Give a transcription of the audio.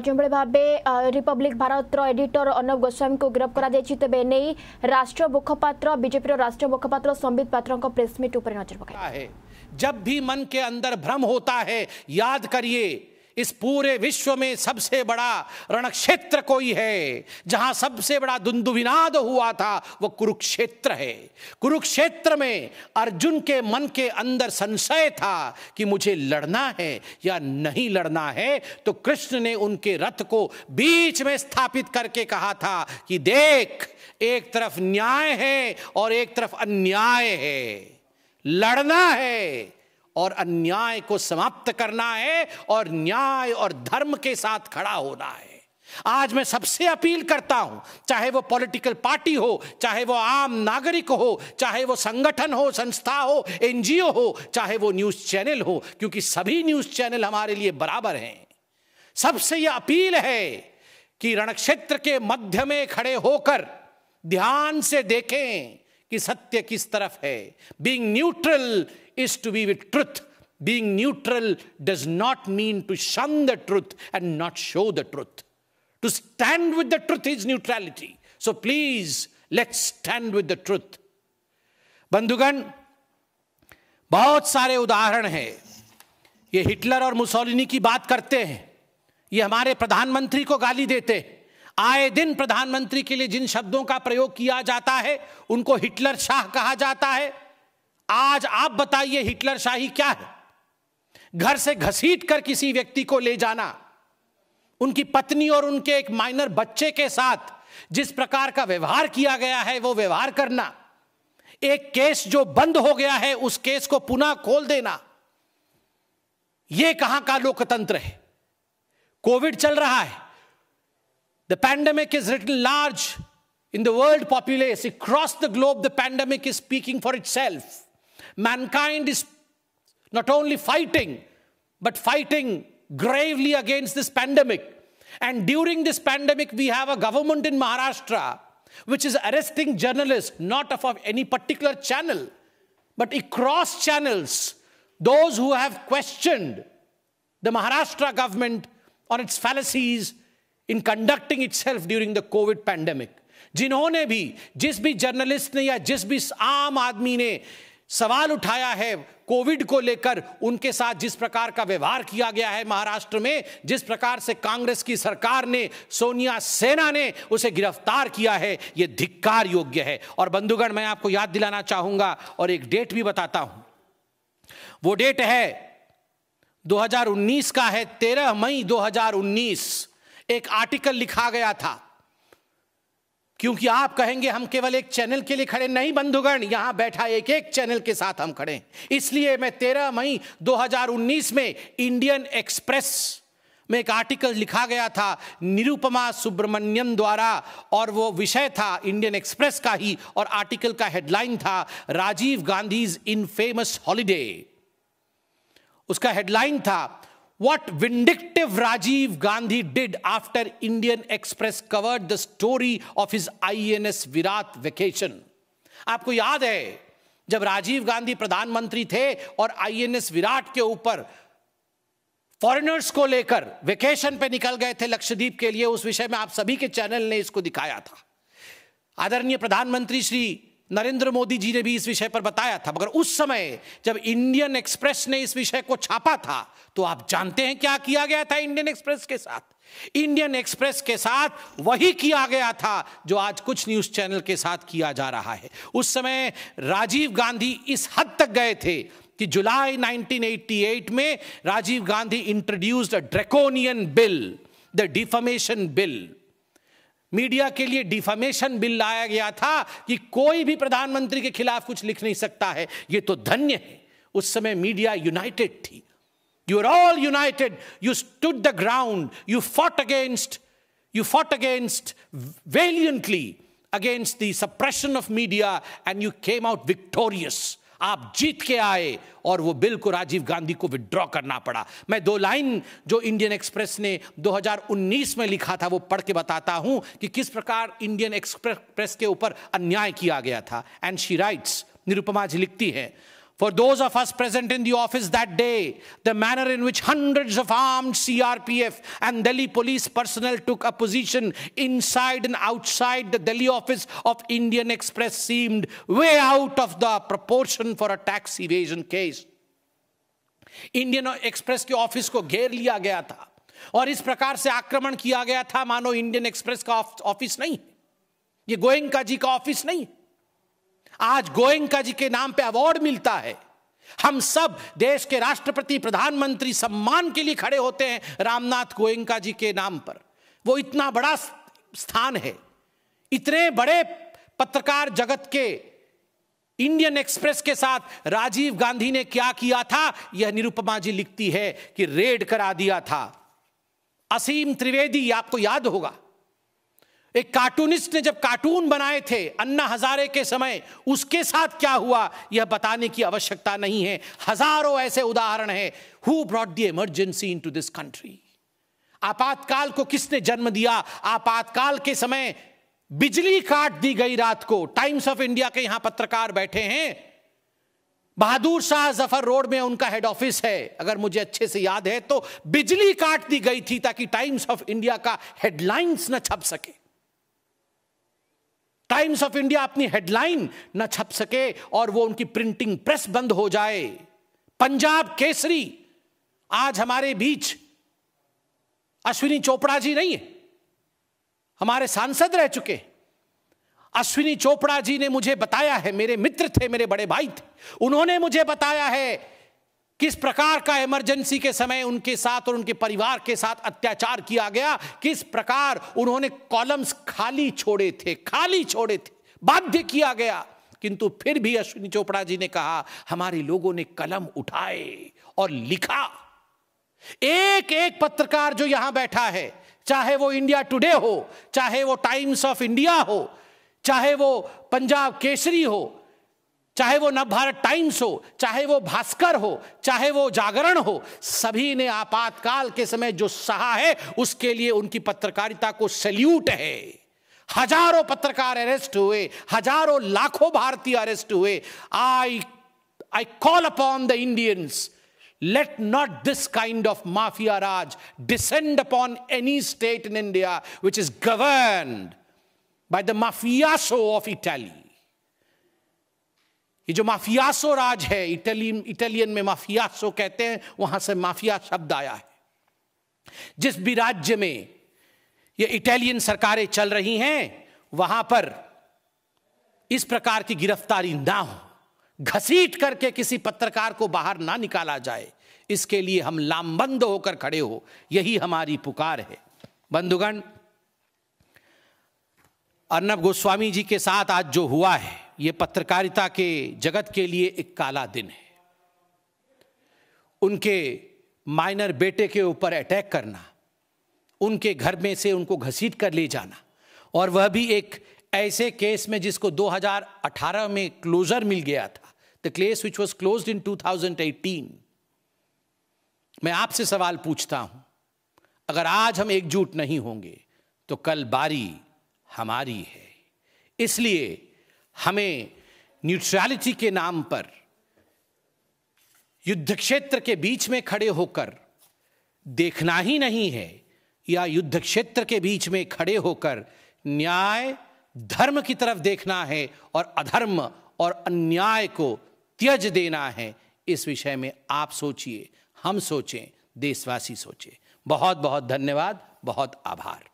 जो भाव Republic Bharat editor अनव गोस्वामी को गिरफ्त कर तेब एने राष्ट्र मुखपात्र बीजेपी राष्ट्र मुखपात्र संबित पात्र प्रेसमिट नजर पक जब भी मन के अंदर भ्रम होता है याद करिए इस पूरे विश्व में सबसे बड़ा रणक्षेत्र कोई है जहां सबसे बड़ा दुंदुविनाद हुआ था वो कुरुक्षेत्र है कुरुक्षेत्र में अर्जुन के मन के अंदर संशय था कि मुझे लड़ना है या नहीं लड़ना है तो कृष्ण ने उनके रथ को बीच में स्थापित करके कहा था कि देख एक तरफ न्याय है और एक तरफ अन्याय है लड़ना है और अन्याय को समाप्त करना है और न्याय और धर्म के साथ खड़ा होना है आज मैं सबसे अपील करता हूं चाहे वो पॉलिटिकल पार्टी हो चाहे वो आम नागरिक हो चाहे वो संगठन हो संस्था हो एनजीओ हो चाहे वो न्यूज चैनल हो क्योंकि सभी न्यूज चैनल हमारे लिए बराबर हैं सबसे यह अपील है कि रणक्षेत्र के मध्य में खड़े होकर ध्यान से देखें कि सत्य किस तरफ है being neutral is to be with truth being neutral does not mean to shun the truth and not show the truth to stand with the truth is neutrality so please let stand with the truth बंधुगण बहुत सारे उदाहरण हैं ये Hitler और Mussolini की बात करते हैं ये हमारे प्रधानमंत्री को गाली देते हैं आए दिन प्रधानमंत्री के लिए जिन शब्दों का प्रयोग किया जाता है उनको हिटलर शाह कहा जाता है आज आप बताइए हिटलर शाही क्या है घर से घसीट कर किसी व्यक्ति को ले जाना उनकी पत्नी और उनके एक माइनर बच्चे के साथ जिस प्रकार का व्यवहार किया गया है वो व्यवहार करना एक केस जो बंद हो गया है उस केस को पुनः खोल देना यह कहां का लोकतंत्र है कोविड चल रहा है The pandemic is written large in the world populace. Across the globe, the pandemic is speaking for itself. Mankind is not only fighting, but fighting gravely against this pandemic. And during this pandemic, we have a government in Maharashtra which is arresting journalists, not of any particular channel, but across channels, those who have questioned the Maharashtra government on its fallacies in conducting itself during the covid pandemic जिन्होंने भी जिस भी journalist ने या जिस भी आम आदमी ने सवाल उठाया है कोविड को लेकर उनके साथ जिस प्रकार का व्यवहार किया गया है महाराष्ट्र में जिस प्रकार से कांग्रेस की सरकार ने सोनिया सेना ने उसे गिरफ्तार किया है यह धिक्कार योग्य है और बंधुगण मैं आपको याद दिलाना चाहूंगा और एक डेट भी बताता हूं वो डेट है 2019 का है 13 मई 2019 एक आर्टिकल लिखा गया था क्योंकि आप कहेंगे हम केवल एक चैनल के लिए खड़े नहीं बंधुगण यहां बैठा एक एक चैनल के साथ हम खड़े इसलिए मैं तेरह मई 2019 में इंडियन एक्सप्रेस में एक आर्टिकल लिखा गया था निरुपमा सुब्रमण्यम द्वारा और वो विषय था इंडियन एक्सप्रेस का ही और आर्टिकल का हेडलाइन था Rajiv Gandhi's infamous holiday उसका हेडलाइन था What vindictive Rajiv Gandhi did after Indian Express covered the story of his INS Virat vacation. आपको याद है जब राजीव गांधी प्रधानमंत्री थे और आईएनएस विराट के ऊपर फॉरेनर्स को लेकर वेकेशन पे निकल गए थे लक्षद्वीप के लिए उस विषय में आप सभी के चैनल ने इसको दिखाया था आदरणीय प्रधानमंत्री श्री नरेंद्र मोदी जी ने भी इस विषय पर बताया था मगर उस समय जब इंडियन एक्सप्रेस ने इस विषय को छापा था तो आप जानते हैं क्या किया गया था इंडियन एक्सप्रेस के साथ इंडियन एक्सप्रेस के साथ वही किया गया था जो आज कुछ न्यूज चैनल के साथ किया जा रहा है उस समय राजीव गांधी इस हद तक गए थे कि जुलाई 1988 में Rajiv Gandhi introduced draconian bill the defamation bill media के लिए डिफामेशन बिल लाया गया था कि कोई भी प्रधानमंत्री के खिलाफ कुछ लिख नहीं सकता है ये तो धन्य है उस समय मीडिया यूनाइटेड थी you are all united you stood the ground you fought against you fought against valiantly against the suppression of media and you came out victorious आप जीत के आए और वो बिल को राजीव गांधी को विड्रॉ करना पड़ा मैं दो लाइन जो इंडियन एक्सप्रेस ने 2019 में लिखा था वो पढ़ के बताता हूं कि किस प्रकार इंडियन एक्सप्रेस के ऊपर अन्याय किया गया था and she writes Nirupama ji लिखती है For those of us present in the office that day, the manner in which hundreds of armed CRPF and Delhi police personnel took a position inside and outside the Delhi office of Indian Express seemed way out of the proportion for a tax evasion case. Indian Express के office को घेर लिया गया था और इस प्रकार से आक्रमण किया गया था मानो इंडियन एक्सप्रेस का ऑफिस नहीं ये गोयंका जी का ऑफिस नहीं आज गोयंका जी के नाम पे अवार्ड मिलता है हम सब देश के राष्ट्रपति प्रधानमंत्री सम्मान के लिए खड़े होते हैं रामनाथ गोयंका जी के नाम पर वो इतना बड़ा स्थान है इतने बड़े पत्रकार जगत के इंडियन एक्सप्रेस के साथ राजीव गांधी ने क्या किया था यह निरुपमा जी लिखती है कि रेड करा दिया था असीम त्रिवेदी आपको याद होगा एक कार्टूनिस्ट ने जब कार्टून बनाए थे अन्ना हजारे के समय उसके साथ क्या हुआ यह बताने की आवश्यकता नहीं है हजारों ऐसे उदाहरण है who brought the emergency into this country आपातकाल को किसने जन्म दिया आपातकाल के समय बिजली काट दी गई रात को टाइम्स ऑफ इंडिया के यहां पत्रकार बैठे हैं बहादुर शाह जफर रोड में उनका हेड ऑफिस है अगर मुझे अच्छे से याद है तो बिजली काट दी गई थी ताकि टाइम्स ऑफ इंडिया का हेडलाइंस न छप सके टाइम्स ऑफ इंडिया अपनी हेडलाइन न छप सके और वो उनकी प्रिंटिंग प्रेस बंद हो जाए पंजाब केसरी आज हमारे बीच अश्विनी चोपड़ा जी नहीं है हमारे सांसद रह चुके अश्विनी चोपड़ा जी ने मुझे बताया है मेरे मित्र थे मेरे बड़े भाई थे उन्होंने मुझे बताया है किस प्रकार का इमरजेंसी के समय उनके साथ और उनके परिवार के साथ अत्याचार किया गया किस प्रकार उन्होंने कॉलम्स खाली छोड़े थे खाली छोड़े थे बाध्य किया गया किंतु फिर भी अश्विनी चोपड़ा जी ने कहा हमारे लोगों ने कलम उठाए और लिखा एक एक पत्रकार जो यहां बैठा है चाहे वो इंडिया टुडे हो चाहे वो टाइम्स ऑफ इंडिया हो चाहे वो पंजाब केसरी हो चाहे वो भारत टाइम्स हो चाहे वो भास्कर हो चाहे वो जागरण हो सभी ने आपातकाल के समय जो सहा है उसके लिए उनकी पत्रकारिता को सल्यूट है हजारों पत्रकार अरेस्ट हुए हजारों लाखों भारतीय अरेस्ट हुए I I call upon the Indians not this kind of mafia raj descend upon any state in India which is govern by the mafia show of Italy ये जो माफियासो राज है इटली इटालियन में माफियासो कहते हैं वहां से माफिया शब्द आया है जिस भी राज्य में ये इटालियन सरकारें चल रही हैं वहां पर इस प्रकार की गिरफ्तारी ना हो घसीट करके किसी पत्रकार को बाहर ना निकाला जाए इसके लिए हम लामबंद होकर खड़े हो यही हमारी पुकार है बंधुगण अर्नब गोस्वामी जी के साथ आज जो हुआ है ये पत्रकारिता के जगत के लिए एक काला दिन है उनके माइनर बेटे के ऊपर अटैक करना उनके घर में से उनको घसीट कर ले जाना और वह भी एक ऐसे केस में जिसको 2018 में क्लोजर मिल गया था the case which was close in 2018 मैं आपसे सवाल पूछता हूं अगर आज हम एकजुट नहीं होंगे तो कल बारी हमारी है इसलिए हमें न्यूट्रैलिटी के नाम पर युद्ध क्षेत्र के बीच में खड़े होकर देखना ही नहीं है या युद्ध क्षेत्र के बीच में खड़े होकर न्याय धर्म की तरफ देखना है और अधर्म और अन्याय को त्यज देना है इस विषय में आप सोचिए हम सोचें देशवासी सोचें बहुत बहुत धन्यवाद बहुत आभार